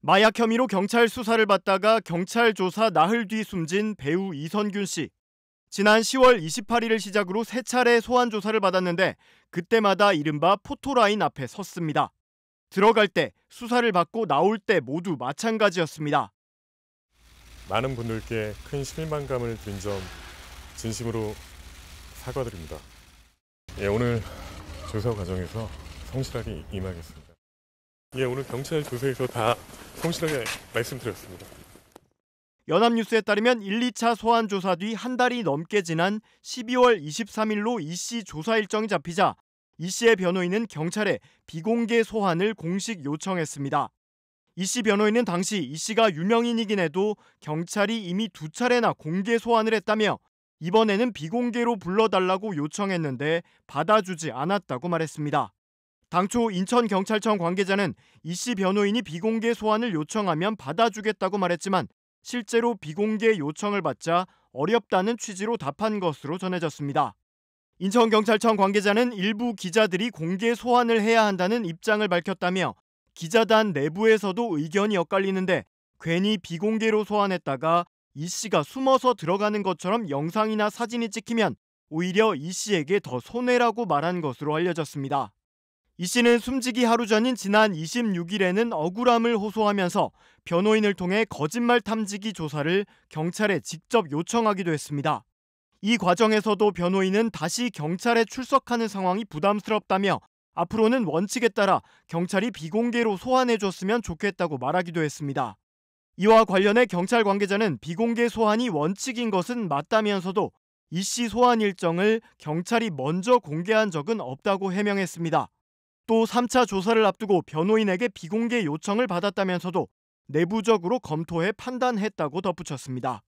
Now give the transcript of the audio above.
마약 혐의로 경찰 수사를 받다가 경찰 조사 나흘 뒤 숨진 배우 이선균 씨. 지난 10월 28일을 시작으로 세 차례 소환 조사를 받았는데 그때마다 이른바 포토라인 앞에 섰습니다. 들어갈 때, 수사를 받고 나올 때 모두 마찬가지였습니다. 많은 분들께 큰 실망감을 준점 진심으로 사과드립니다. 예, 오늘 조사 과정에서 성실하게 임하겠습니다. 예, 오늘 경찰 조사에서 다 성실하게 말씀드렸습니다. 연합뉴스에 따르면 1, 2차 소환 조사 뒤 한 달이 넘게 지난 12월 23일로 이 씨 조사 일정이 잡히자 이 씨의 변호인은 경찰에 비공개 소환을 공식 요청했습니다. 이 씨 변호인은 당시 이 씨가 유명인이긴 해도 경찰이 이미 두 차례나 공개 소환을 했다며 이번에는 비공개로 불러달라고 요청했는데 받아주지 않았다고 말했습니다. 당초 인천경찰청 관계자는 이 씨 변호인이 비공개 소환을 요청하면 받아주겠다고 말했지만 실제로 비공개 요청을 받자 어렵다는 취지로 답한 것으로 전해졌습니다. 인천경찰청 관계자는 일부 기자들이 공개 소환을 해야 한다는 입장을 밝혔다며 기자단 내부에서도 의견이 엇갈리는데 괜히 비공개로 소환했다가 이 씨가 숨어서 들어가는 것처럼 영상이나 사진이 찍히면 오히려 이 씨에게 더 손해라고 말한 것으로 알려졌습니다. 이 씨는 숨지기 하루 전인 지난 26일에는 억울함을 호소하면서 변호인을 통해 거짓말 탐지기 조사를 경찰에 직접 요청하기도 했습니다. 이 과정에서도 변호인은 다시 경찰에 출석하는 상황이 부담스럽다며 앞으로는 원칙에 따라 경찰이 비공개로 소환해줬으면 좋겠다고 말하기도 했습니다. 이와 관련해 경찰 관계자는 비공개 소환이 원칙인 것은 맞다면서도 이 씨 소환 일정을 경찰이 먼저 공개한 적은 없다고 해명했습니다. 또 3차 조사를 앞두고 변호인에게 비공개 요청을 받았다면서도 내부적으로 검토해 판단했다고 덧붙였습니다.